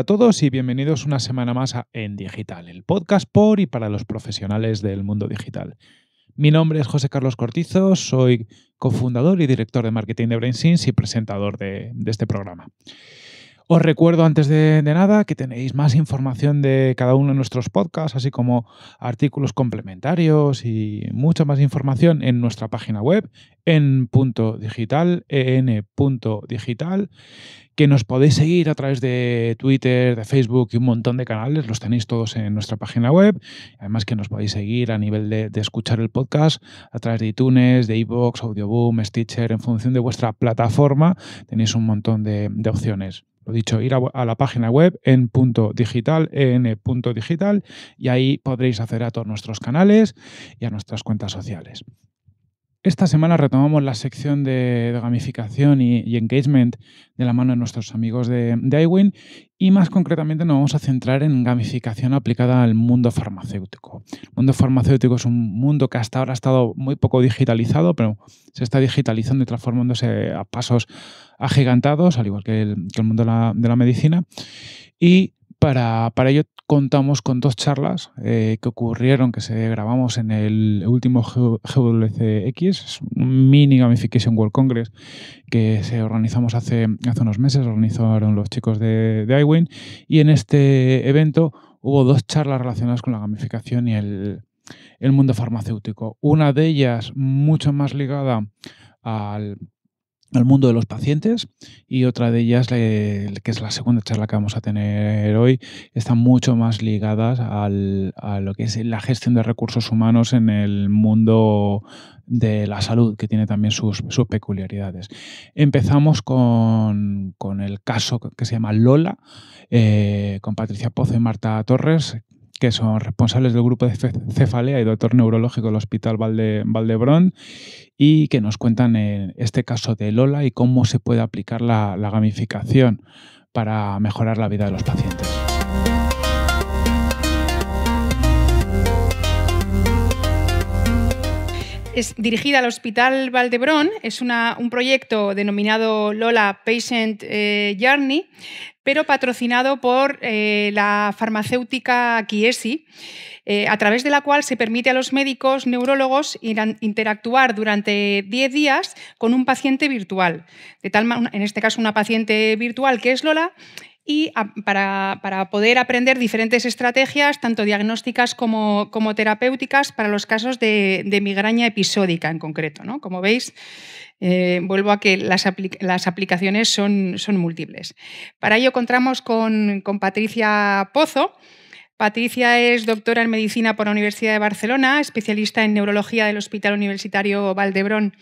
a todos y bienvenidos una semana más a En Digital, el podcast por y para los profesionales del mundo digital. Mi nombre es José Carlos Cortizo, soy cofundador y director de marketing de BrainSense y presentador de, de este programa. Os recuerdo antes de, nada que tenéis más información de cada uno de nuestros podcasts, así como artículos complementarios y mucha más información en nuestra página web en punto digital, en punto digital, que nos podéis seguir a través de Twitter, de Facebook y un montón de canales, los tenéis todos en nuestra página web. Además que nos podéis seguir a nivel de, escuchar el podcast a través de iTunes, de iVoox, Audioboom, Stitcher, en función de vuestra plataforma, tenéis un montón de opciones. Lo dicho, ir a, la página web en punto digital, en eh, punto digital, y ahí podréis acceder a todos nuestros canales y a nuestras cuentas sociales. Esta semana retomamos la sección de, gamificación y, engagement de la mano de nuestros amigos de, de iWin y más concretamente nos vamos a centrar en gamificación aplicada al mundo farmacéutico. El mundo farmacéutico es un mundo que hasta ahora ha estado muy poco digitalizado, pero se está digitalizando y transformándose a pasos agigantados, al igual que el, mundo de la, medicina. Y para, ello contamos con dos charlas eh, que ocurrieron, que se grabamos en el último GWCX, mini Gamification World Congress que se organizamos hace, unos meses, organizaron los chicos de, iWin, y en este evento hubo dos charlas relacionadas con la gamificación y el mundo farmacéutico. Una de ellas mucho más ligada al al mundo de los pacientes y otra de ellas, eh, que es la segunda charla que vamos a tener hoy, están mucho más ligadas a lo que es la gestión de recursos humanos en el mundo de la salud, que tiene también sus, peculiaridades. Empezamos con, el caso que se llama Lola, eh, con Patricia Pozo y Marta Torres, que son responsables del grupo de cefalea y doctor neurológico del Hospital Valde, Valdebrón, y que nos cuentan en eh, este caso de Lola y cómo se puede aplicar la, gamificación para mejorar la vida de los pacientes. Es dirigida al Hospital Valdebrón, es un proyecto denominado Lola Patient eh, Journey, pero patrocinado por eh, la farmacéutica Kiesi, eh, a través de la cual se permite a los médicos neurólogos interactuar durante 10 días con un paciente virtual. De tal en este caso, una paciente virtual que es Lola, y para, poder aprender diferentes estrategias, tanto diagnósticas como, terapéuticas, para los casos de, de migraña episódica en concreto. ¿no? Como veis, eh, vuelvo a que las, aplicaciones son, múltiples. Para ello encontramos con Patricia Pozo, Patricia es doctora en medicina por la Universidad de Barcelona, especialista en neurología del Hospital Universitario Valdebrón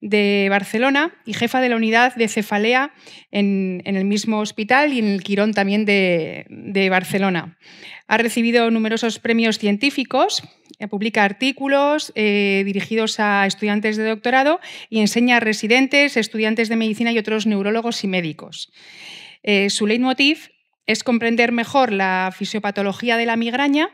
de Barcelona y jefa de la unidad de cefalea en, el mismo hospital y en el Quirón también de, Barcelona. Ha recibido numerosos premios científicos, eh, publica artículos eh, dirigidos a estudiantes de doctorado y enseña a residentes, estudiantes de medicina y otros neurólogos y médicos. Eh, su leitmotiv es comprender mejor la fisiopatología de la migraña,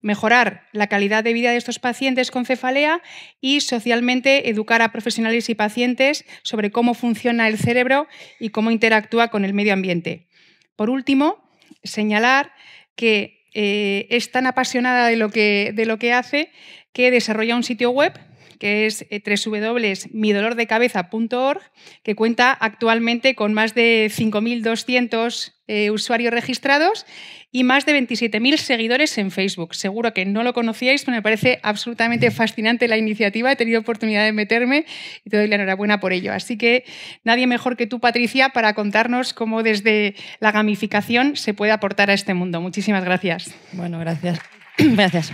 mejorar la calidad de vida de estos pacientes con cefalea y socialmente educar a profesionales y pacientes sobre cómo funciona el cerebro y cómo interactúa con el medio ambiente. Por último, señalar que eh, es tan apasionada de lo, que, de lo que hace que desarrolla un sitio web que es eh, www.midolordecabeza.org, que cuenta actualmente con más de 5.200 eh, usuarios registrados y más de 27.000 seguidores en Facebook. Seguro que no lo conocíais, pero me parece absolutamente fascinante la iniciativa. He tenido oportunidad de meterme y te doy la enhorabuena por ello. Así que nadie mejor que tú, Patricia, para contarnos cómo desde la gamificación se puede aportar a este mundo. Muchísimas gracias. Bueno, gracias. gracias.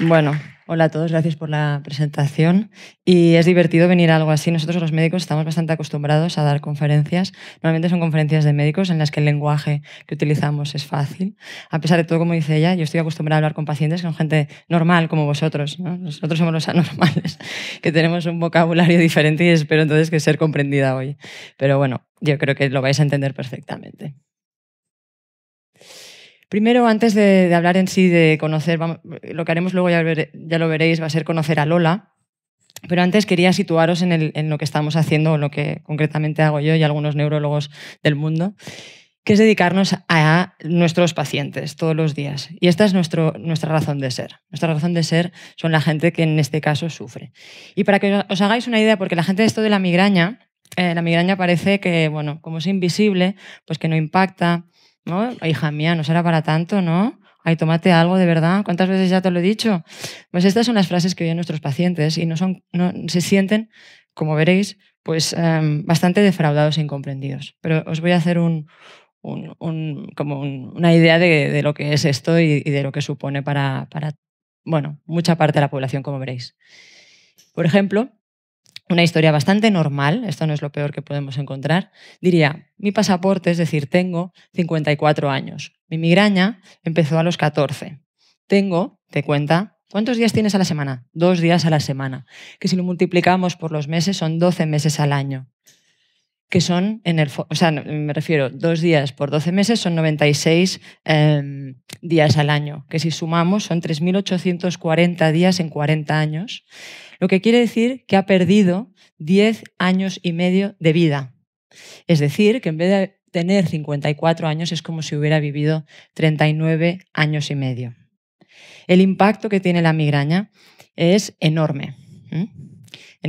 Bueno, Hola a todos, gracias por la presentación. Y es divertido venir algo así. Nosotros los médicos estamos bastante acostumbrados a dar conferencias. Normalmente son conferencias de médicos en las que el lenguaje que utilizamos es fácil. A pesar de todo, como dice ella, yo estoy acostumbrada a hablar con pacientes, con gente normal como vosotros. Nosotros somos los anormales, que tenemos un vocabulario diferente y espero entonces que ser comprendida hoy. Pero bueno, yo creo que lo vais a entender perfectamente. Primero, antes de, hablar en sí, de conocer, lo que haremos luego ya, lo veréis, va a ser conocer a Lola. Pero antes quería situaros en, lo que estamos haciendo, en lo que concretamente hago yo y algunos neurólogos del mundo que es dedicarnos a nuestros pacientes todos los días. Y esta es nuestra razón de ser. Nuestra razón de ser son la gente que en este caso sufre. Y para que os hagáis una idea, porque la gente de esto de la migraña, eh, la migraña parece que, bueno, como es invisible, pues que no impacta, Hija mía, no será para tanto, ¿no? Ay, tomate algo de verdad. ¿Cuántas veces ya te lo he dicho? Pues estas son las frases que oyen nuestros pacientes y no son, se sienten, como veréis, pues em, bastante defraudados e incomprendidos. Pero os voy a hacer como una idea de, lo que es esto y, de lo que supone para, para, bueno, mucha parte de la población, como veréis. Por ejemplo, una historia bastante normal, esto no es lo peor que podemos encontrar, diría, mi pasaporte, es decir, tengo 54 años, mi migraña empezó a los 14, tengo, te cuenta, ¿cuántos días tienes a la semana? Dos días a la semana, que si lo multiplicamos por los meses son 12 meses al año que son, en el, o sea, me refiero, dos días por 12 meses son 96 em, días al año, que si sumamos son 3.840 días en 40 años, lo que quiere decir que ha perdido 10 años y medio de vida. Es decir, que en vez de tener 54 años es como si hubiera vivido 39 años y medio. El impacto que tiene la migraña es enorme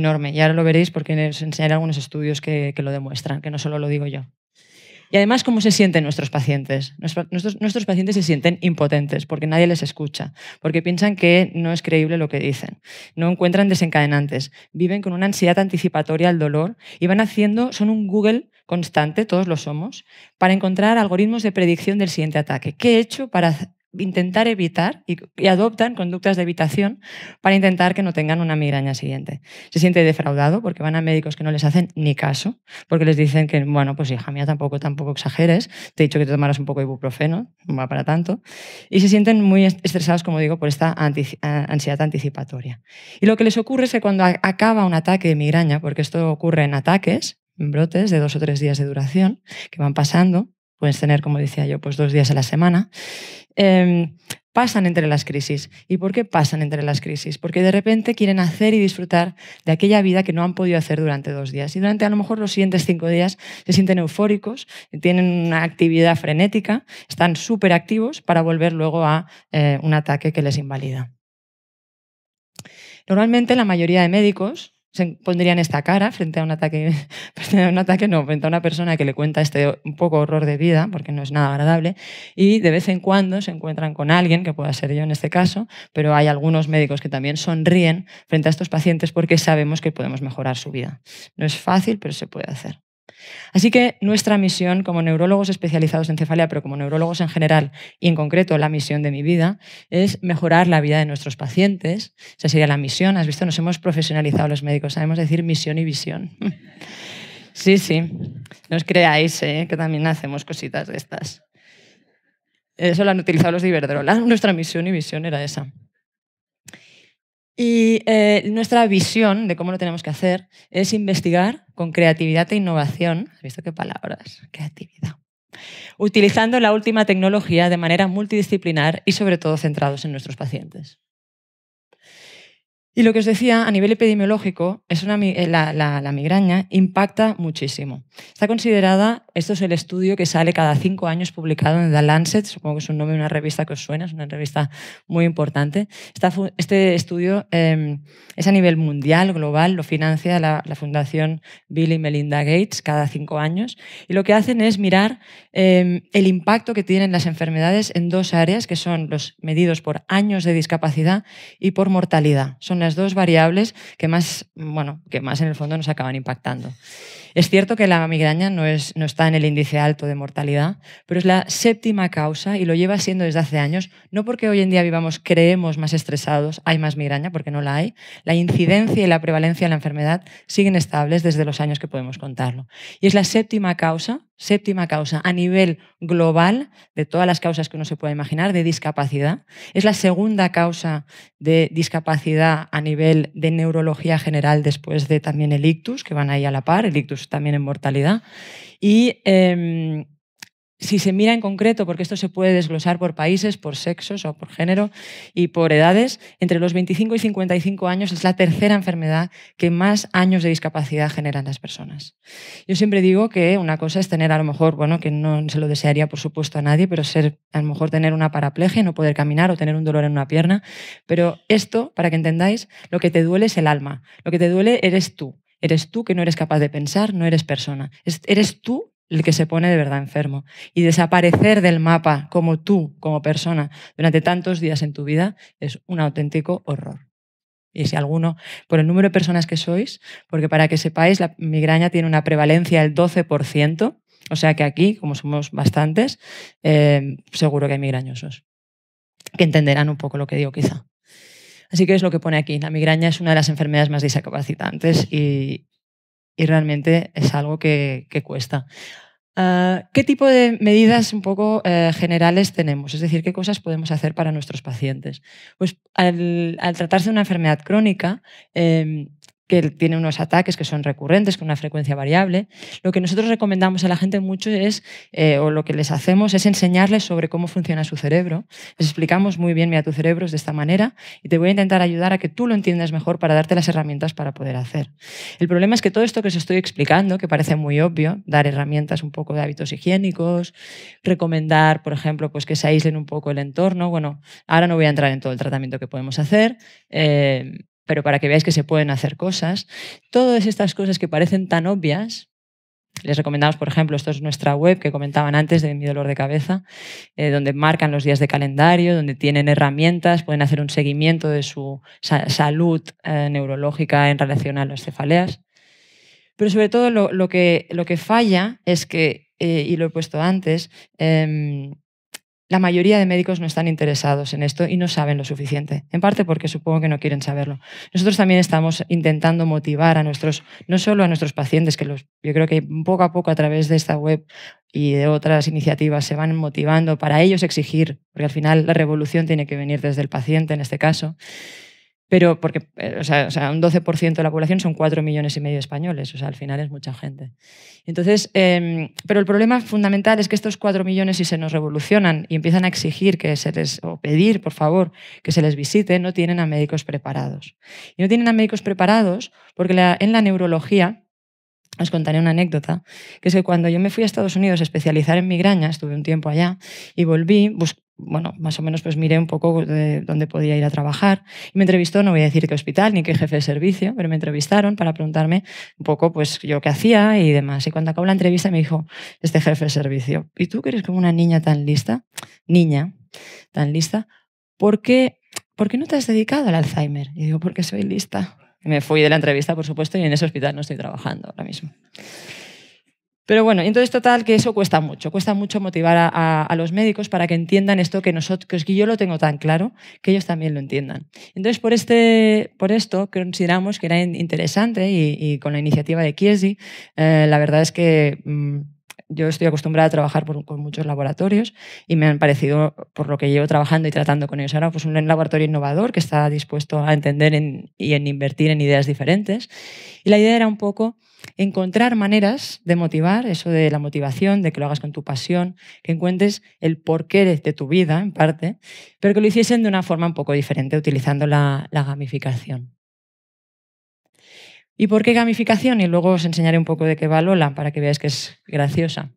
enorme. Y ahora lo veréis porque os enseñaré algunos estudios que, lo demuestran, que no solo lo digo yo. Y además, ¿cómo se sienten nuestros pacientes? nuestros pacientes se sienten impotentes porque nadie les escucha, porque piensan que no es creíble lo que dicen, no encuentran desencadenantes, viven con una ansiedad anticipatoria al dolor y van haciendo, son un Google constante, todos lo somos, para encontrar algoritmos de predicción del siguiente ataque. ¿Qué he hecho para intentar evitar y, adoptan conductas de evitación para intentar que no tengan una migraña siguiente. Se siente defraudado porque van a médicos que no les hacen ni caso, porque les dicen que, bueno, pues hija mía, tampoco, tampoco exageres, te he dicho que te tomaras un poco de ibuprofeno, no va para tanto, y se sienten muy estresados, como digo, por esta ansiedad anticipatoria. Y lo que les ocurre es que cuando acaba un ataque de migraña, porque esto ocurre en ataques, en brotes de dos o tres días de duración, que van pasando, puedes tener, como decía yo, pues dos días a la semana, em, pasan entre las crisis. ¿Y por qué pasan entre las crisis? Porque de repente quieren hacer y disfrutar de aquella vida que no han podido hacer durante dos días. Y durante a lo mejor los siguientes cinco días se sienten eufóricos, tienen una actividad frenética, están súper activos para volver luego a eh, un ataque que les invalida. Normalmente la mayoría de médicos se pondrían esta cara frente a un ataque, frente a un ataque no, frente a una persona que le cuenta este un poco horror de vida, porque no es nada agradable, y de vez en cuando se encuentran con alguien, que pueda ser yo en este caso, pero hay algunos médicos que también sonríen frente a estos pacientes porque sabemos que podemos mejorar su vida. No es fácil, pero se puede hacer. Así que nuestra misión como neurólogos especializados en cefalea, pero como neurólogos en general y en concreto la misión de mi vida, es mejorar la vida de nuestros pacientes. Esa sería la misión. Has visto, nos hemos profesionalizado los médicos, sabemos decir misión y visión. sí, sí, no os creáis ¿eh? que también hacemos cositas de estas. Eso lo han utilizado los de Nuestra misión y visión era esa. Y eh, nuestra visión de cómo lo tenemos que hacer es investigar con creatividad e innovación. ¿Has visto qué palabras? Creatividad. Utilizando la última tecnología de manera multidisciplinar y sobre todo centrados en nuestros pacientes. Y lo que os decía, a nivel epidemiológico, es eh, la, migraña impacta muchísimo. Está considerada, esto es el estudio que sale cada cinco años publicado en The Lancet, supongo que es un nombre de una revista que os suena, es una revista muy importante. este estudio em, es a nivel mundial, global, lo financia la, Fundación Bill y Melinda Gates cada cinco años. Y lo que hacen es mirar em, el impacto que tienen las enfermedades en dos áreas, que son los medidos por años de discapacidad y por mortalidad las dos variables que más, bueno, que más en el fondo nos acaban impactando. Es cierto que la migraña no, es, no está en el índice alto de mortalidad, pero es la séptima causa y lo lleva siendo desde hace años, no porque hoy en día vivamos, creemos más estresados, hay más migraña, porque no la hay. La incidencia y la prevalencia de la enfermedad siguen estables desde los años que podemos contarlo. Y es la séptima causa séptima causa a nivel global de todas las causas que uno se puede imaginar de discapacidad. Es la segunda causa de discapacidad a nivel de neurología general después de también el ictus, que van ahí a la par, el ictus también en mortalidad. Y em, si se mira en concreto, porque esto se puede desglosar por países, por sexos o por género y por edades, entre los 25 y 55 años es la tercera enfermedad que más años de discapacidad generan las personas. Yo siempre digo que una cosa es tener a lo mejor, bueno, que no se lo desearía por supuesto a nadie, pero ser a lo mejor tener una paraplegia, no poder caminar o tener un dolor en una pierna, pero esto, para que entendáis, lo que te duele es el alma, lo que te duele eres tú. Eres tú que no eres capaz de pensar, no eres persona. Eres tú el que se pone de verdad enfermo. Y desaparecer del mapa como tú, como persona, durante tantos días en tu vida es un auténtico horror. Y si alguno, por el número de personas que sois, porque para que sepáis, la migraña tiene una prevalencia del 12%, o sea que aquí, como somos bastantes, em, seguro que hay migrañosos, que entenderán un poco lo que digo quizá. Así que es lo que pone aquí. La migraña es una de las enfermedades más discapacitantes y, y realmente es algo que, cuesta. Ah, ¿Qué tipo de medidas un poco eh, generales tenemos? Es decir, ¿qué cosas podemos hacer para nuestros pacientes? Pues al, tratarse de una enfermedad crónica, em, que tiene unos ataques que son recurrentes, con una frecuencia variable. Lo que nosotros recomendamos a la gente mucho es, eh, o lo que les hacemos, es enseñarles sobre cómo funciona su cerebro. Les explicamos muy bien, mira, tu cerebro es de esta manera y te voy a intentar ayudar a que tú lo entiendas mejor para darte las herramientas para poder hacer. El problema es que todo esto que os estoy explicando, que parece muy obvio, dar herramientas un poco de hábitos higiénicos, recomendar, por ejemplo, pues que se aíslen un poco el entorno, bueno, ahora no voy a entrar en todo el tratamiento que podemos hacer. Eh, pero para que veáis que se pueden hacer cosas. Todas estas cosas que parecen tan obvias, les recomendamos, por ejemplo, esto es nuestra web que comentaban antes de mi dolor de cabeza, eh, donde marcan los días de calendario, donde tienen herramientas, pueden hacer un seguimiento de su salud eh, neurológica en relación a las cefaleas. Pero sobre todo lo, que, lo que falla es que, eh, y lo he puesto antes, em, la mayoría de médicos no están interesados en esto y no saben lo suficiente, en parte porque supongo que no quieren saberlo. Nosotros también estamos intentando motivar a nuestros, no solo a nuestros pacientes, que los, yo creo que poco a poco a través de esta web y de otras iniciativas se van motivando para ellos exigir, porque al final la revolución tiene que venir desde el paciente en este caso. Pero porque, eh, sea, un 12% de la población son 4 millones y medio de españoles, o sea, al final es mucha gente. Entonces, em, pero el problema fundamental es que estos 4 millones, si se nos revolucionan y empiezan a exigir que se les, o pedir, por favor, que se les visite, no tienen a médicos preparados. Y no tienen a médicos preparados porque en la neurología os contaré una anécdota, que es que cuando yo me fui a Estados Unidos a especializar en migraña, estuve un tiempo allá y volví, bueno, más o menos pues miré un poco de dónde podía ir a trabajar y me entrevistó, no voy a decir qué hospital ni qué jefe de servicio, pero me entrevistaron para preguntarme un poco pues yo qué hacía y demás. Y cuando acabó la entrevista me dijo este jefe de servicio, ¿y tú que eres como una niña tan lista? Niña, tan lista, ¿por qué, ¿por qué no te has dedicado al Alzheimer? Y digo, porque soy lista. Me fui de la entrevista, por supuesto, y en ese hospital no estoy trabajando ahora mismo. Pero bueno, entonces total que eso cuesta mucho, cuesta mucho motivar a, los médicos para que entiendan esto que nosotros, que yo lo tengo tan claro, que ellos también lo entiendan. Entonces por, este, por esto consideramos que era interesante y, con la iniciativa de Kiesi, eh, la verdad es que... Mm, yo estoy acostumbrada a trabajar con muchos laboratorios y me han parecido, por lo que llevo trabajando y tratando con ellos ahora, pues un laboratorio innovador que está dispuesto a entender y en invertir en ideas diferentes. Y la idea era un poco encontrar maneras de motivar, eso de la motivación, de que lo hagas con tu pasión, que encuentres el porqué de tu vida, en parte, pero que lo hiciesen de una forma un poco diferente, utilizando la gamificación. ¿Y por qué gamificación? Y luego os enseñaré un poco de qué va Lola para que veáis que es graciosa.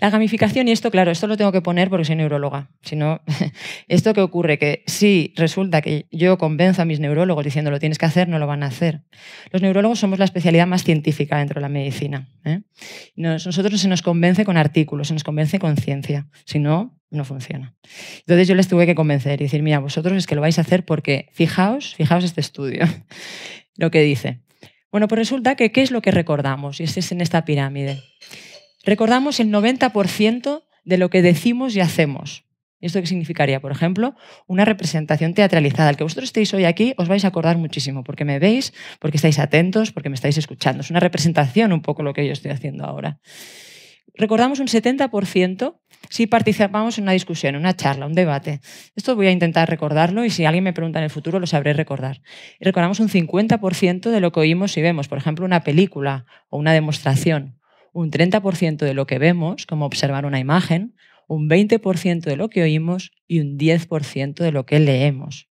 La gamificación, y esto, claro, esto lo tengo que poner porque soy neuróloga. Si no, esto que ocurre, que si resulta que yo convenzo a mis neurólogos diciendo lo tienes que hacer, no lo van a hacer. Los neurólogos somos la especialidad más científica dentro de la medicina. ¿eh? no nosotros se nos convence con artículos, se nos convence con ciencia. Si no, no funciona. Entonces yo les tuve que convencer y decir, mira, vosotros es que lo vais a hacer porque fijaos, fijaos este estudio lo que dice. Bueno, pues resulta que ¿qué es lo que recordamos? Y este es en esta pirámide. Recordamos el 90% de lo que decimos y hacemos. ¿Esto qué significaría? Por ejemplo, una representación teatralizada. El que vosotros estéis hoy aquí os vais a acordar muchísimo porque me veis, porque estáis atentos, porque me estáis escuchando. Es una representación un poco lo que yo estoy haciendo ahora. Recordamos un 70% si participamos en una discusión, una charla, un debate. Esto voy a intentar recordarlo y si alguien me pregunta en el futuro lo sabré recordar. recordamos un 50% de lo que oímos y vemos, por ejemplo, una película o una demostración, un 30% de lo que vemos, como observar una imagen, un 20% de lo que oímos y un 10% de lo que leemos.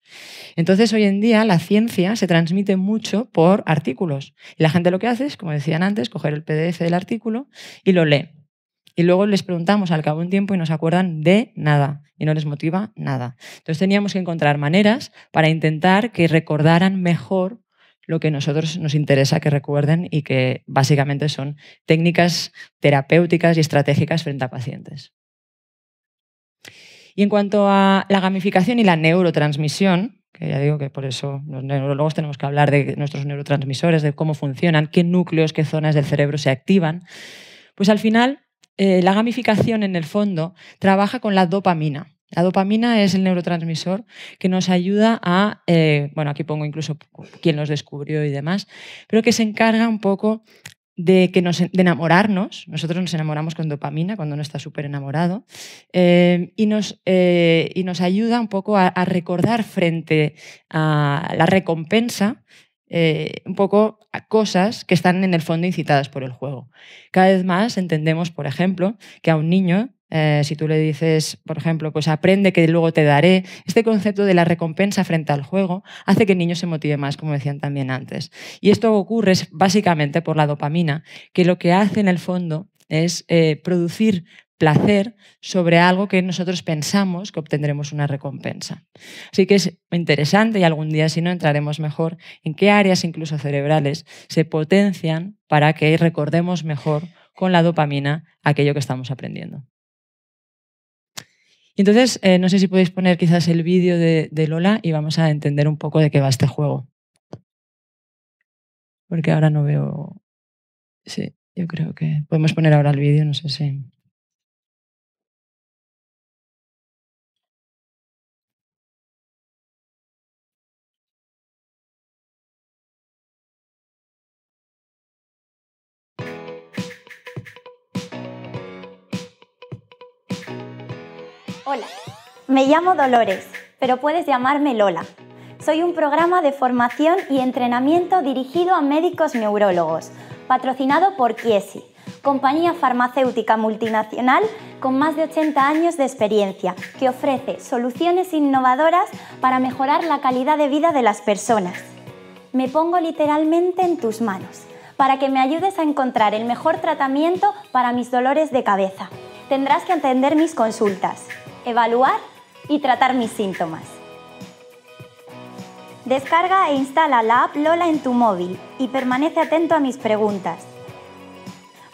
Entonces, hoy en día la ciencia se transmite mucho por artículos. Y la gente lo que hace es, como decían antes, coger el PDF del artículo y lo lee. Y luego les preguntamos al cabo de un tiempo y no se acuerdan de nada y no les motiva nada. Entonces teníamos que encontrar maneras para intentar que recordaran mejor lo que a nosotros nos interesa que recuerden y que básicamente son técnicas terapéuticas y estratégicas frente a pacientes. Y en cuanto a la gamificación y la neurotransmisión, que ya digo que por eso los neurólogos tenemos que hablar de nuestros neurotransmisores, de cómo funcionan, qué núcleos, qué zonas del cerebro se activan, pues al final eh, la gamificación en el fondo trabaja con la dopamina. La dopamina es el neurotransmisor que nos ayuda a, eh, bueno, aquí pongo incluso quién nos descubrió y demás, pero que se encarga un poco de, que nos, enamorarnos. Nosotros nos enamoramos con dopamina cuando uno está súper enamorado eh, y, nos, nos ayuda un poco a recordar frente a la recompensa eh, un poco cosas que están en el fondo incitadas por el juego. Cada vez más entendemos, por ejemplo, que a un niño eh, si tú le dices, por ejemplo, pues aprende que luego te daré, este concepto de la recompensa frente al juego hace que el niño se motive más, como decían también antes. Y esto ocurre básicamente por la dopamina, que lo que hace en el fondo es eh, producir placer sobre algo que nosotros pensamos que obtendremos una recompensa. Así que es interesante y algún día si no entraremos mejor en qué áreas incluso cerebrales se potencian para que recordemos mejor con la dopamina aquello que estamos aprendiendo. Entonces, eh, no sé si podéis poner quizás el vídeo de, de Lola y vamos a entender un poco de qué va este juego. Porque ahora no veo... Sí, yo creo que podemos poner ahora el vídeo, no sé si... Hola, me llamo Dolores, pero puedes llamarme Lola. Soy un programa de formación y entrenamiento dirigido a médicos neurólogos, patrocinado por Kiesi, compañía farmacéutica multinacional con más de 80 años de experiencia, que ofrece soluciones innovadoras para mejorar la calidad de vida de las personas. Me pongo literalmente en tus manos para que me ayudes a encontrar el mejor tratamiento para mis dolores de cabeza. Tendrás que atender mis consultas evaluar y tratar mis síntomas. Descarga e instala la app Lola en tu móvil y permanece atento a mis preguntas.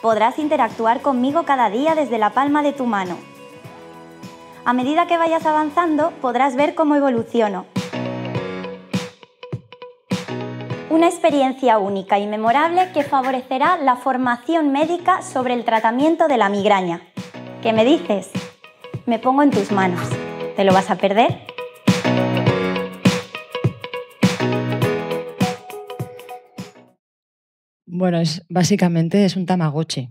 Podrás interactuar conmigo cada día desde la palma de tu mano. A medida que vayas avanzando, podrás ver cómo evoluciono. Una experiencia única y memorable que favorecerá la formación médica sobre el tratamiento de la migraña. ¿Qué me dices? me pongo en tus manos. ¿Te lo vas a perder? Bueno, es, básicamente es un tamagotchi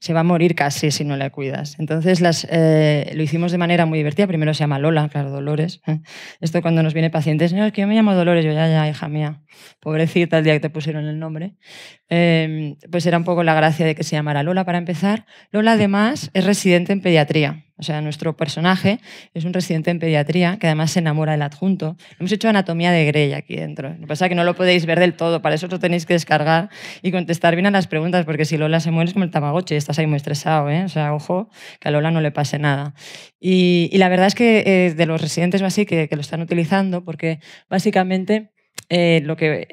se va a morir casi si no la cuidas. Entonces las, eh, lo hicimos de manera muy divertida. Primero se llama Lola, claro, Dolores. ¿eh? Esto cuando nos viene pacientes, no, es que yo me llamo Dolores, yo ya, ya, hija mía, pobrecita el día que te pusieron el nombre. Em, pues era un poco la gracia de que se llamara Lola para empezar. Lola además es residente en pediatría. O sea, nuestro personaje es un residente en pediatría que además se enamora del adjunto. Hemos hecho anatomía de Grey aquí dentro. Lo que pasa es que no lo podéis ver del todo, para eso lo tenéis que descargar y contestar bien a las preguntas, porque si Lola se muere es como el Tamagotchi, estás ahí muy estresado, ¿eh? O sea, ojo, que a Lola no le pase nada. Y, la verdad es que eh, de los residentes así que, lo están utilizando, porque básicamente eh, lo que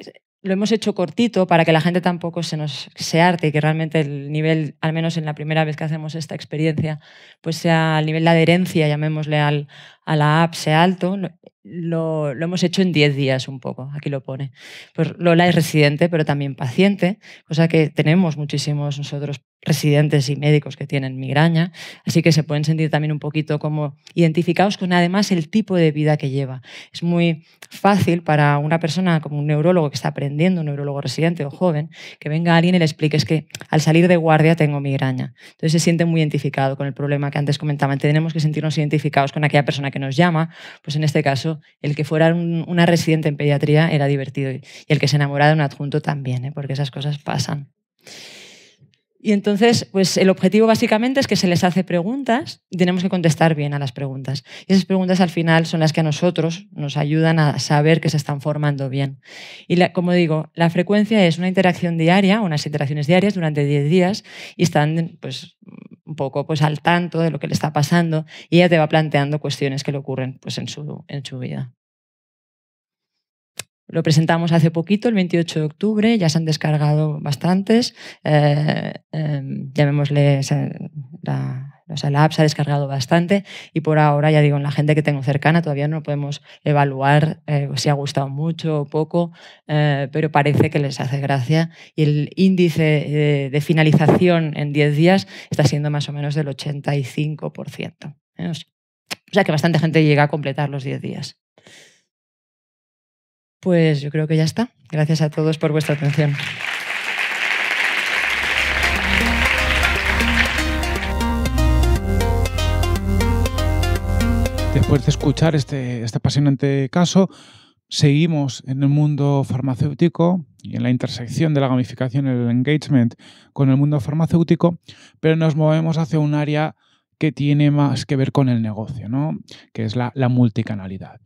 lo hemos hecho cortito para que la gente tampoco se nos se arte y que realmente el nivel, al menos en la primera vez que hacemos esta experiencia, pues sea el nivel de adherencia, llamémosle al, a la app, sea alto. Lo, lo hemos hecho en 10 días un poco, aquí lo pone. Pues Lola es residente, pero también paciente, cosa que tenemos muchísimos nosotros residentes y médicos que tienen migraña, así que se pueden sentir también un poquito como identificados con además el tipo de vida que lleva. Es muy fácil para una persona como un neurólogo que está aprendiendo, un neurólogo residente o joven, que venga alguien y le explique que al salir de guardia tengo migraña. Entonces se siente muy identificado con el problema que antes comentaba. Tenemos que sentirnos identificados con aquella persona que nos llama, pues en este caso el que fuera una residente en pediatría era divertido y, el que se enamorara de un adjunto también, ¿eh? porque esas cosas pasan. Y entonces, pues el objetivo básicamente es que se les hace preguntas y tenemos que contestar bien a las preguntas. Y esas preguntas al final son las que a nosotros nos ayudan a saber que se están formando bien. Y como digo, la frecuencia es una interacción diaria, unas interacciones diarias durante 10 días y están pues un poco pues al tanto de lo que le está pasando y ella te va planteando cuestiones que le ocurren pues, en su, en su vida. Lo presentamos hace poquito, el 28 de octubre, ya se han descargado bastantes, eh, eh, llamémosle, la, la app se ha descargado bastante y por ahora, ya digo, en la gente que tengo cercana todavía no podemos evaluar eh, si ha gustado mucho o poco, eh, pero parece que les hace gracia y el índice de finalización en 10 días está siendo más o menos del 85%. ¿eh? O sea que bastante gente llega a completar los 10 días. Pues yo creo que ya está. Gracias a todos por vuestra atención. Después de escuchar este, este apasionante caso, seguimos en el mundo farmacéutico y en la intersección de la gamificación y el engagement con el mundo farmacéutico, pero nos movemos hacia un área que tiene más que ver con el negocio, ¿no? que es la, la multicanalidad.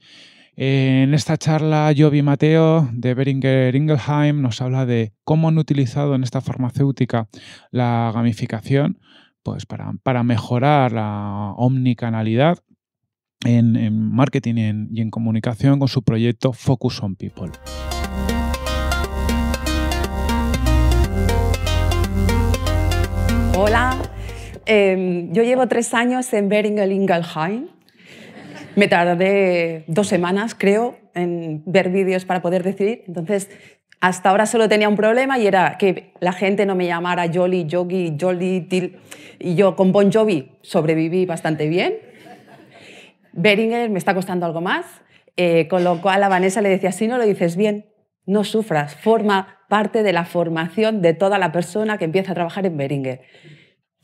En esta charla, Jovi Mateo de Beringer Ingelheim nos habla de cómo han utilizado en esta farmacéutica la gamificación pues, para, mejorar la omnicanalidad en, marketing y en, comunicación con su proyecto Focus on People. Hola, em, yo llevo tres años en Beringer Ingelheim me tardé dos semanas, creo, en ver vídeos para poder decidir. Entonces, hasta ahora solo tenía un problema y era que la gente no me llamara Jolly, Yogi, Jolly, Til. Y yo con Bon Jovi sobreviví bastante bien. Beringer me está costando algo más. Eh, con lo cual a Vanessa le decía, si no lo dices bien, no sufras, forma parte de la formación de toda la persona que empieza a trabajar en Beringer.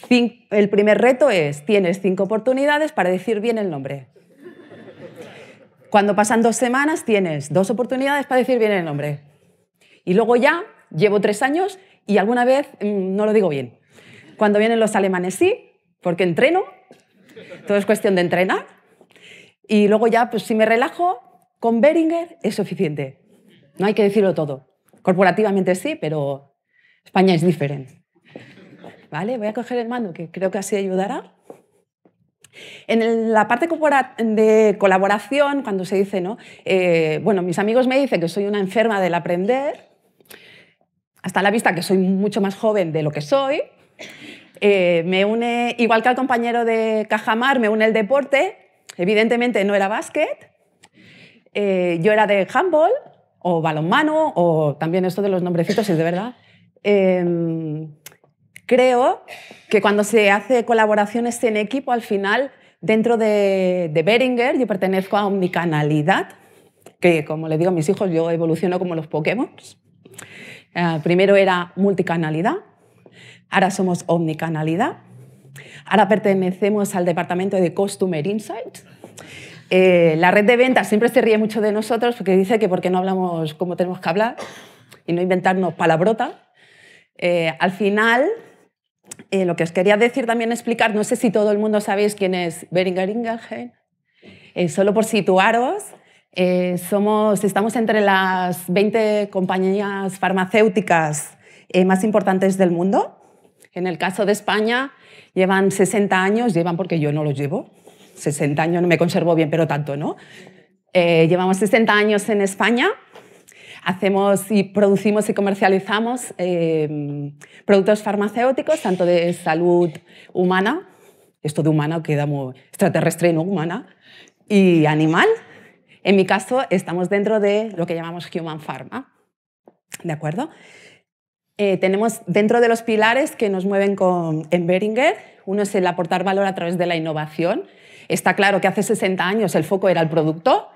el primer reto es, tienes cinco oportunidades para decir bien el nombre. Cuando pasan dos semanas tienes dos oportunidades para decir bien el nombre. Y luego ya llevo tres años y alguna vez mm, no lo digo bien. Cuando vienen los alemanes sí, porque entreno, todo es cuestión de entrenar. Y luego ya, pues si me relajo, con Beringer es suficiente. No hay que decirlo todo. Corporativamente sí, pero España es diferente. ¿Vale? Voy a coger el mando, que creo que así ayudará. En la parte de colaboración, cuando se dice, ¿no? Eh, bueno, mis amigos me dicen que soy una enferma del aprender, hasta la vista que soy mucho más joven de lo que soy. Eh, me une, igual que al compañero de Cajamar, me une el deporte. Evidentemente no era básquet. Eh, yo era de handball o balonmano o también esto de los nombrecitos, es de verdad. Em, Creo que cuando se hace colaboraciones en equipo, al final, dentro de, Beringer, yo pertenezco a Omnicanalidad, que como le digo a mis hijos, yo evoluciono como los Pokémon. Eh, primero era multicanalidad, ahora somos omnicanalidad, ahora pertenecemos al departamento de Customer Insights. Eh, la red de ventas siempre se ríe mucho de nosotros porque dice que porque no hablamos como tenemos que hablar y no inventarnos palabrota. Eh, al final, eh, lo que os quería decir también explicar, no sé si todo el mundo sabéis quién es Beringer eh, solo por situaros, eh, somos, estamos entre las 20 compañías farmacéuticas más importantes del mundo. En el caso de España, llevan 60 años, llevan porque yo no los llevo, 60 años no me conservo bien, pero tanto, ¿no? llevamos 60 años en España Hacemos y producimos y comercializamos eh, productos farmacéuticos, tanto de salud humana, esto de humana queda muy extraterrestre y no humana, y animal. En mi caso, estamos dentro de lo que llamamos Human Pharma, ¿de acuerdo? Eh, tenemos dentro de los pilares que nos mueven en Beringer, uno es el aportar valor a través de la innovación. Está claro que hace 60 años el foco era el producto.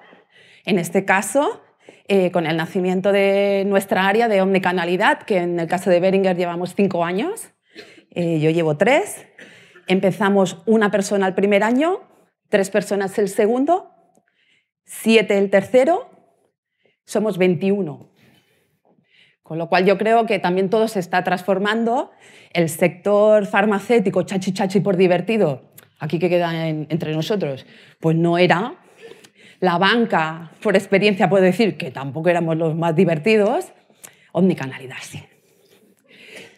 En este caso, eh, con el nacimiento de nuestra área de omnicanalidad, que en el caso de Beringer llevamos cinco años, eh, yo llevo tres. Empezamos una persona el primer año, tres personas el segundo, siete el tercero, somos 21. Con lo cual yo creo que también todo se está transformando. El sector farmacéutico, chachi chachi por divertido, aquí que queda entre nosotros, pues no era la banca, por experiencia, puedo decir que tampoco éramos los más divertidos. Omnicanalidad, sí.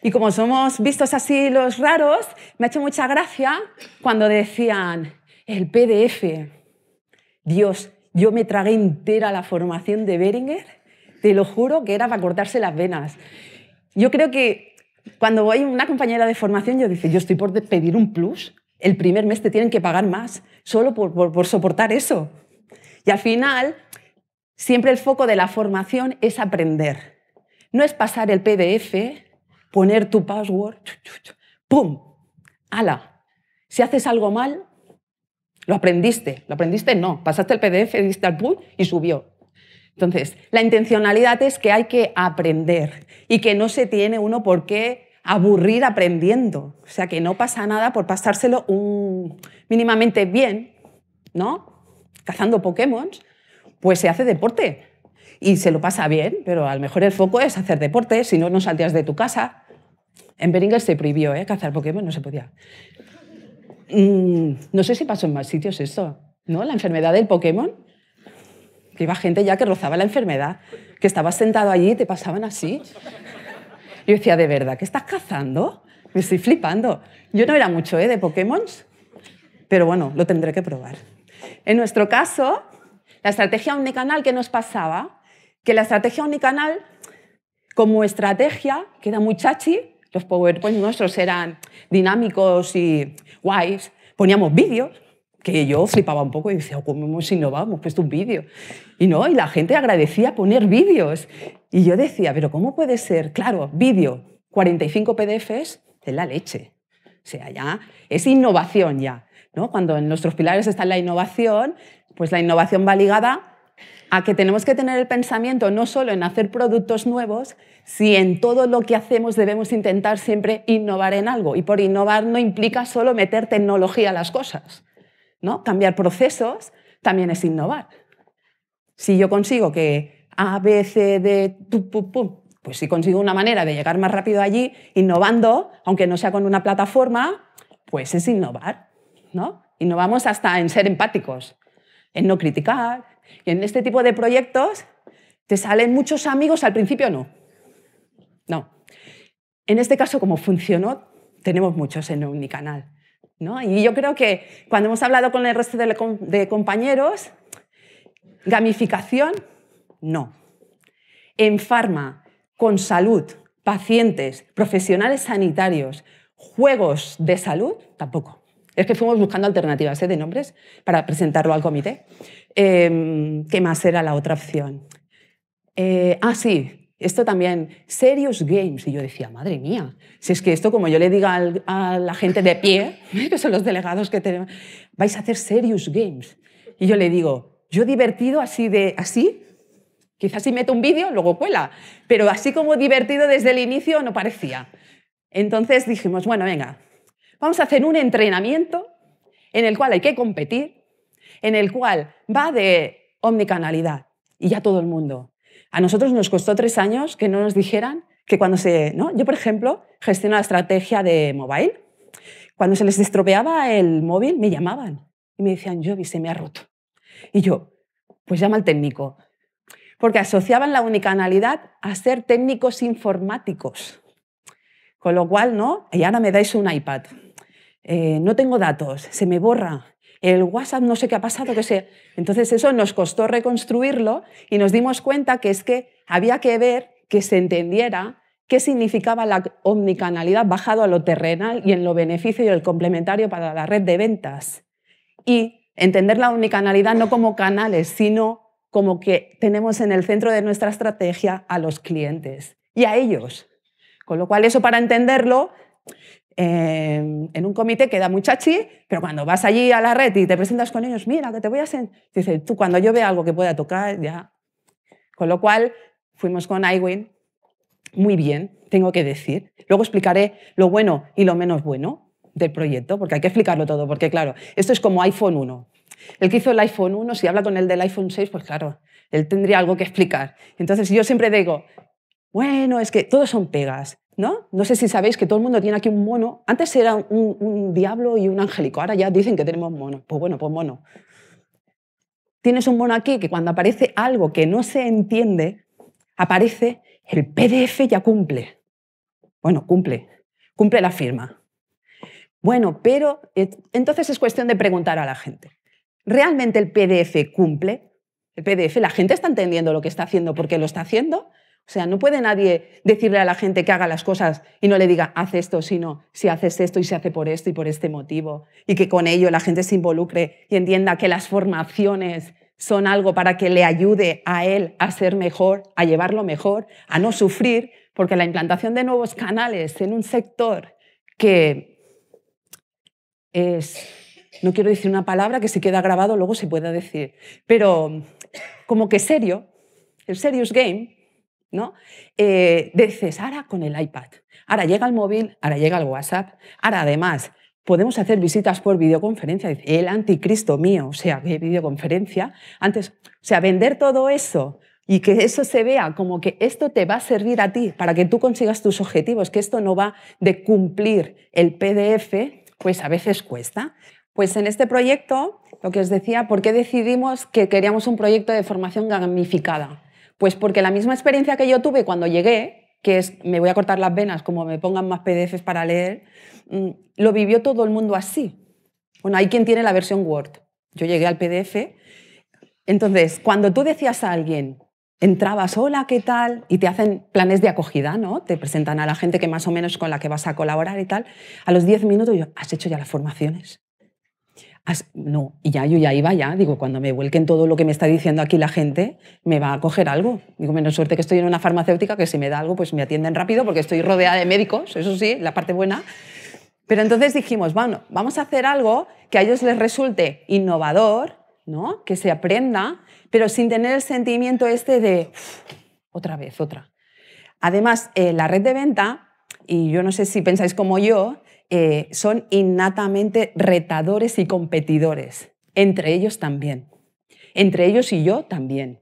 Y como somos vistos así los raros, me ha hecho mucha gracia cuando decían el PDF. Dios, yo me tragué entera la formación de Beringer, te lo juro que era para cortarse las venas. Yo creo que cuando voy una compañera de formación, yo dice, yo estoy por pedir un plus, el primer mes te tienen que pagar más, solo por soportar eso. Y al final, siempre el foco de la formación es aprender. No es pasar el PDF, poner tu password, ¡pum! ¡Hala! Si haces algo mal, lo aprendiste. Lo aprendiste, no. Pasaste el PDF, diste al pum y subió. Entonces, la intencionalidad es que hay que aprender y que no se tiene uno por qué aburrir aprendiendo. O sea, que no pasa nada por pasárselo un... mínimamente bien, ¿no? cazando Pokémon, pues se hace deporte y se lo pasa bien, pero a lo mejor el foco es hacer deporte, si no, no salías de tu casa. En Beringer se prohibió ¿eh? cazar Pokémon, no se podía. Mm, no sé si pasó en más sitios esto, ¿no? La enfermedad del Pokémon. Que iba gente ya que rozaba la enfermedad, que estabas sentado allí y te pasaban así. Yo decía, ¿de verdad que estás cazando? Me estoy flipando. Yo no era mucho ¿eh? de Pokémon, pero bueno, lo tendré que probar. En nuestro caso, la estrategia omnicanal, que nos pasaba? Que la estrategia omnicanal, como estrategia, queda muy chachi, los powerpoints nuestros eran dinámicos y guays, poníamos vídeos, que yo flipaba un poco y decía, oh, ¿cómo hemos innovado? Hemos puesto un vídeo. Y no, y la gente agradecía poner vídeos. Y yo decía, ¿pero cómo puede ser? Claro, vídeo, 45 PDFs, es la leche. O sea, ya es innovación ya. Cuando en nuestros pilares está la innovación, pues la innovación va ligada a que tenemos que tener el pensamiento no solo en hacer productos nuevos, si en todo lo que hacemos debemos intentar siempre innovar en algo. Y por innovar no implica solo meter tecnología a las cosas. ¿no? Cambiar procesos también es innovar. Si yo consigo que A, B, C, D, pues si consigo una manera de llegar más rápido allí, innovando, aunque no sea con una plataforma, pues es innovar. Y no vamos hasta en ser empáticos, en no criticar. Y en este tipo de proyectos te salen muchos amigos, al principio no. No. En este caso, como funcionó, tenemos muchos en Unicanal ¿no? Y yo creo que cuando hemos hablado con el resto de, de compañeros, gamificación, no. En farma, con salud, pacientes, profesionales sanitarios, juegos de salud, tampoco. Es que fuimos buscando alternativas ¿eh? de nombres para presentarlo al comité. Em, ¿Qué más era la otra opción? Eh, ah, sí, esto también, Serious Games. Y yo decía, madre mía, si es que esto, como yo le diga a la gente de pie, que son los delegados que tenemos, vais a hacer Serious Games. Y yo le digo, yo divertido así de así, quizás si meto un vídeo, luego cuela, pero así como divertido desde el inicio no parecía. Entonces dijimos, bueno, venga, Vamos a hacer un entrenamiento en el cual hay que competir, en el cual va de omnicanalidad y ya todo el mundo. A nosotros nos costó tres años que no nos dijeran que cuando se... ¿no? Yo, por ejemplo, gestiono la estrategia de mobile. Cuando se les estropeaba el móvil, me llamaban y me decían, vi se me ha roto. Y yo, pues llama al técnico. Porque asociaban la omnicanalidad a ser técnicos informáticos. Con lo cual, ¿no? Y ahora me dais un iPad. Eh, no tengo datos, se me borra, el WhatsApp no sé qué ha pasado, que sé Entonces eso nos costó reconstruirlo y nos dimos cuenta que es que había que ver que se entendiera qué significaba la omnicanalidad bajado a lo terrenal y en lo beneficio y el complementario para la red de ventas. Y entender la omnicanalidad no como canales, sino como que tenemos en el centro de nuestra estrategia a los clientes y a ellos. Con lo cual eso para entenderlo en, un comité queda chachi, pero cuando vas allí a la red y te presentas con ellos, mira, que te voy a... Dice, tú cuando yo vea algo que pueda tocar, ya. Con lo cual, fuimos con Iwin, muy bien, tengo que decir. Luego explicaré lo bueno y lo menos bueno del proyecto, porque hay que explicarlo todo, porque claro, esto es como iPhone 1. El que hizo el iPhone 1, si habla con el del iPhone 6, pues claro, él tendría algo que explicar. Entonces yo siempre digo, bueno, es que todos son pegas, ¿no? sé si sabéis que todo el mundo tiene aquí un mono. Antes era un, diablo y un angélico, ahora ya dicen que tenemos mono. Pues bueno, pues mono. Tienes un mono aquí que cuando aparece algo que no se entiende, aparece el PDF ya cumple. Bueno, cumple, cumple la firma. Bueno, pero entonces es cuestión de preguntar a la gente. ¿Realmente el PDF cumple? ¿El PDF? ¿La gente está entendiendo lo que está haciendo por qué lo está haciendo? O sea, no puede nadie decirle a la gente que haga las cosas y no le diga, haz esto, sino si haces este, esto y se hace por esto y por este motivo. Y que con ello la gente se involucre y entienda que las formaciones son algo para que le ayude a él a ser mejor, a llevarlo mejor, a no sufrir, porque la implantación de nuevos canales en un sector que es, no quiero decir una palabra que se queda grabado luego se pueda decir, pero como que serio, el serious game ¿no? Eh, dices, ahora con el iPad, ahora llega el móvil, ahora llega el WhatsApp, ahora además podemos hacer visitas por videoconferencia, el anticristo mío, o sea, ¿qué videoconferencia? Antes, o sea, vender todo eso y que eso se vea como que esto te va a servir a ti para que tú consigas tus objetivos, que esto no va de cumplir el PDF, pues a veces cuesta. Pues en este proyecto, lo que os decía, ¿por qué decidimos que queríamos un proyecto de formación gamificada? Pues porque la misma experiencia que yo tuve cuando llegué, que es me voy a cortar las venas como me pongan más PDFs para leer, mm, lo vivió todo el mundo así. Bueno, hay quien tiene la versión Word. Yo llegué al PDF. Entonces, cuando tú decías a alguien, entrabas, hola, ¿qué tal? Y te hacen planes de acogida, ¿no? Te presentan a la gente que más o menos con la que vas a colaborar y tal. A los 10 minutos yo, has hecho ya las formaciones no, y ya yo ya iba, ya, digo, cuando me vuelquen todo lo que me está diciendo aquí la gente, me va a coger algo. Digo, menos suerte que estoy en una farmacéutica, que si me da algo, pues me atienden rápido, porque estoy rodeada de médicos, eso sí, la parte buena. Pero entonces dijimos, bueno, vamos a hacer algo que a ellos les resulte innovador, ¿no? que se aprenda, pero sin tener el sentimiento este de, otra vez, otra. Además, eh, la red de venta, y yo no sé si pensáis como yo, eh, son innatamente retadores y competidores, entre ellos también, entre ellos y yo también.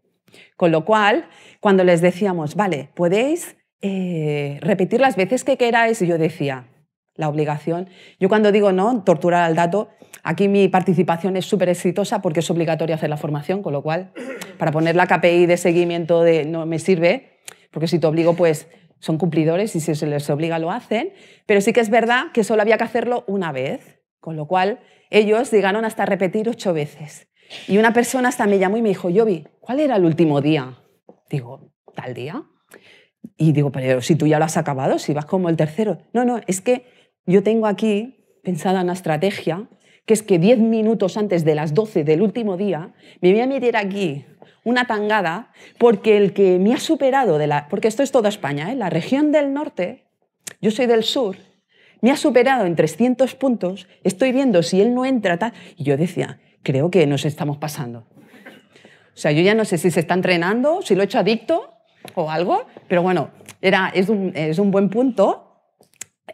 Con lo cual, cuando les decíamos, vale, podéis eh, repetir las veces que queráis, yo decía, la obligación. Yo cuando digo no, torturar al dato, aquí mi participación es súper exitosa porque es obligatorio hacer la formación, con lo cual, para poner la KPI de seguimiento de no me sirve, porque si te obligo, pues son cumplidores y si se les obliga lo hacen, pero sí que es verdad que solo había que hacerlo una vez, con lo cual ellos llegaron hasta repetir ocho veces. Y una persona hasta me llamó y me dijo, Yobi, ¿cuál era el último día? Digo, tal día. Y digo, pero si tú ya lo has acabado, si vas como el tercero. No, no, es que yo tengo aquí pensada una estrategia, que es que diez minutos antes de las doce del último día, me voy a meter aquí una tangada porque el que me ha superado de la... Porque esto es toda España, ¿eh? la región del norte, yo soy del sur, me ha superado en 300 puntos, estoy viendo si él no entra tal... Y yo decía, creo que nos estamos pasando. O sea, yo ya no sé si se está entrenando, si lo he hecho adicto o algo, pero bueno, era, es un buen punto.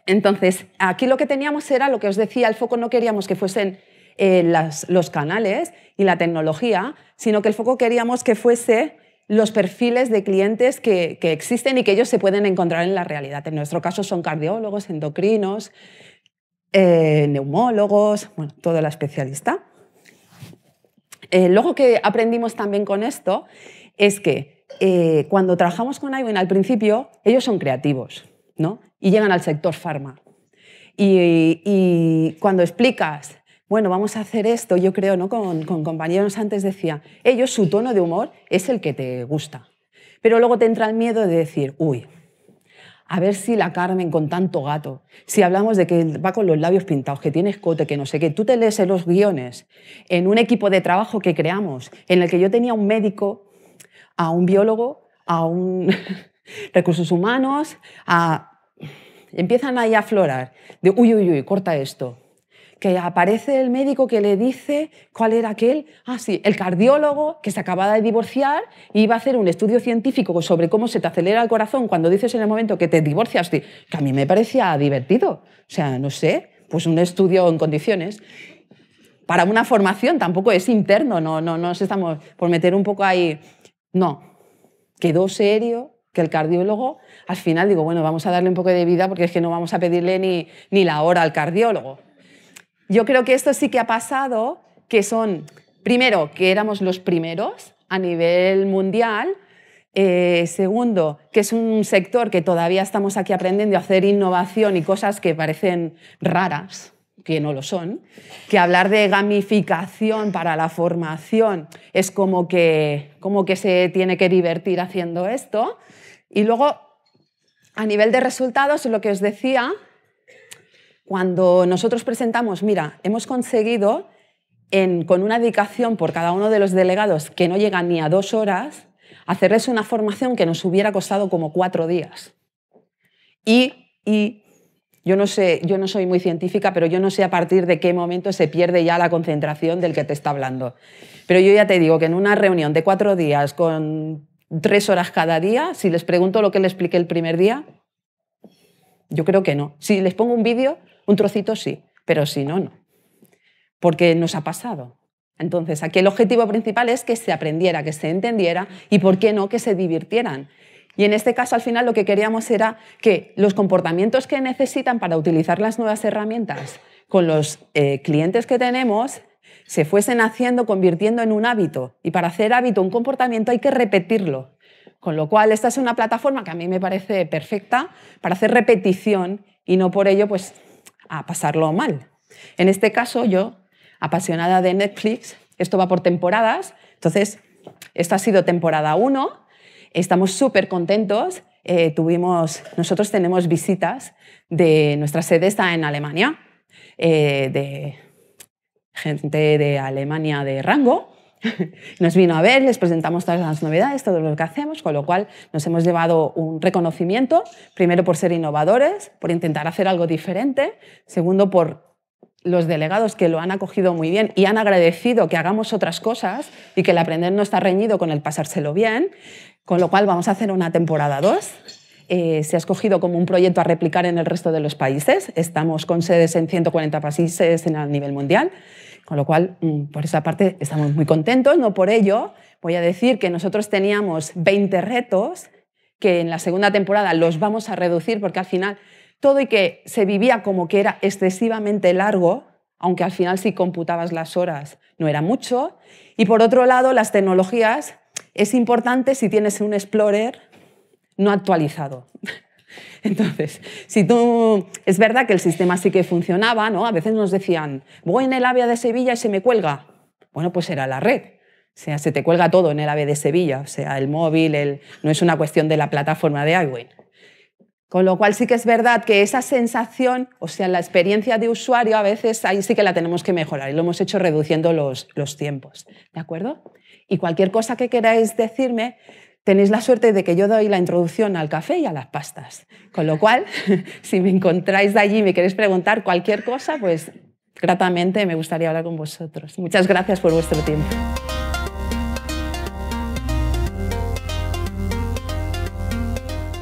Entonces, aquí lo que teníamos era lo que os decía, el foco no queríamos que fuesen eh, los canales y la tecnología, sino que el foco queríamos que fuese los perfiles de clientes que, existen y que ellos se pueden encontrar en la realidad. En nuestro caso son cardiólogos, endocrinos, eh, neumólogos, bueno, toda la especialista. Eh, luego que aprendimos también con esto es que cuando trabajamos con Iwin al principio, ellos son creativos ¿no? y llegan al sector farma. y cuando explicas bueno, vamos a hacer esto, yo creo, ¿no? Con, compañeros antes decía, ellos, su tono de humor es el que te gusta. Pero luego te entra el miedo de decir, uy, a ver si la Carmen con tanto gato, si hablamos de que va con los labios pintados, que tiene escote, que no sé qué, tú te lees en los guiones, en un equipo de trabajo que creamos, en el que yo tenía un médico, a un biólogo, a un recursos humanos, a... empiezan ahí a aflorar de, uy, uy, uy, corta esto, que aparece el médico que le dice cuál era aquel, ah, sí, el cardiólogo que se acababa de divorciar y iba a hacer un estudio científico sobre cómo se te acelera el corazón cuando dices en el momento que te divorcias, que a mí me parecía divertido, o sea, no sé, pues un estudio en condiciones. Para una formación tampoco es interno, no, no, no nos estamos por meter un poco ahí, no, quedó serio que el cardiólogo, al final digo, bueno, vamos a darle un poco de vida porque es que no vamos a pedirle ni, ni la hora al cardiólogo. Yo creo que esto sí que ha pasado, que son, primero, que éramos los primeros a nivel mundial, eh, segundo, que es un sector que todavía estamos aquí aprendiendo a hacer innovación y cosas que parecen raras, que no lo son, que hablar de gamificación para la formación es como que, como que se tiene que divertir haciendo esto. Y luego, a nivel de resultados, lo que os decía, cuando nosotros presentamos, mira, hemos conseguido con una dedicación por cada uno de los delegados que no llega ni a dos horas, hacerles una formación que nos hubiera costado como cuatro días. Y, y yo, no sé, yo no soy muy científica, pero yo no sé a partir de qué momento se pierde ya la concentración del que te está hablando. Pero yo ya te digo que en una reunión de cuatro días con tres horas cada día, si les pregunto lo que les expliqué el primer día, yo creo que no. Si les pongo un vídeo, un trocito sí, pero si no, no. Porque nos ha pasado. Entonces, aquí el objetivo principal es que se aprendiera, que se entendiera y, ¿por qué no?, que se divirtieran. Y en este caso, al final, lo que queríamos era que los comportamientos que necesitan para utilizar las nuevas herramientas con los eh, clientes que tenemos se fuesen haciendo, convirtiendo en un hábito. Y para hacer hábito un comportamiento hay que repetirlo. Con lo cual, esta es una plataforma que a mí me parece perfecta para hacer repetición y no por ello, pues a pasarlo mal. En este caso, yo, apasionada de Netflix, esto va por temporadas, entonces, esta ha sido temporada 1, estamos súper contentos, eh, tuvimos, nosotros tenemos visitas de, nuestra sede está en Alemania, eh, de gente de Alemania de rango, Nos vino a ver, les presentamos todas las novedades, todo lo que hacemos, con lo cual nos hemos llevado un reconocimiento, primero por ser innovadores, por intentar hacer algo diferente, segundo por los delegados que lo han acogido muy bien y han agradecido que hagamos otras cosas y que el aprender no está reñido con el pasárselo bien, con lo cual vamos a hacer una temporada 2 eh, se ha escogido como un proyecto a replicar en el resto de los países. Estamos con sedes en 140 países a nivel mundial. Con lo cual, mm, por esa parte, estamos muy contentos. No por ello, voy a decir que nosotros teníamos 20 retos, que en la segunda temporada los vamos a reducir porque al final todo y que se vivía como que era excesivamente largo, aunque al final si computabas las horas no era mucho. Y por otro lado, las tecnologías, es importante si tienes un Explorer no actualizado. Entonces, si tú, es verdad que el sistema sí que funcionaba, ¿no? A veces nos decían, voy en el AVE de Sevilla y se me cuelga. Bueno, pues era la red. O sea, se te cuelga todo en el AVE de Sevilla, o sea, el móvil, no es una cuestión de la plataforma de iWin. Con lo cual sí que es verdad que esa sensación, o sea, la experiencia de usuario a veces ahí sí que la tenemos que mejorar y lo hemos hecho reduciendo los, los tiempos, ¿de acuerdo? Y cualquier cosa que queráis decirme, Tenéis la suerte de que yo doy la introducción al café y a las pastas, con lo cual, si me encontráis de allí y me queréis preguntar cualquier cosa, pues gratamente me gustaría hablar con vosotros. Muchas gracias por vuestro tiempo.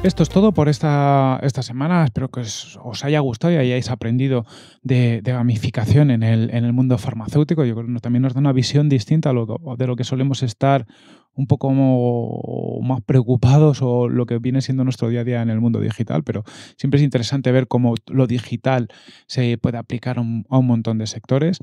Esto es todo por esta, semana. Espero que os, haya gustado y hayáis aprendido de, gamificación en el, mundo farmacéutico. Yo también nos da una visión distinta de lo que solemos estar un poco más preocupados o lo que viene siendo nuestro día a día en el mundo digital, pero siempre es interesante ver cómo lo digital se puede aplicar a un, montón de sectores.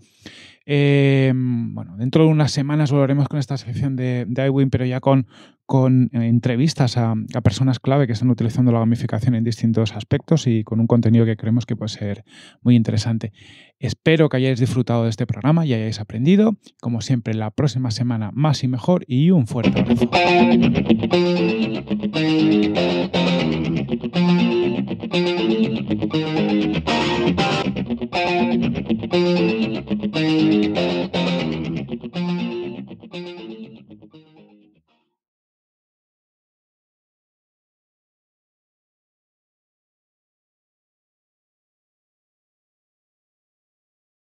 Eh, bueno, dentro de unas semanas volveremos con esta sección de, iWin, pero ya con, con eh, entrevistas a, personas clave que están utilizando la gamificación en distintos aspectos y con un contenido que creemos que puede ser muy interesante. Espero que hayáis disfrutado de este programa y hayáis aprendido. Como siempre, la próxima semana más y mejor y un fuerte abrazo.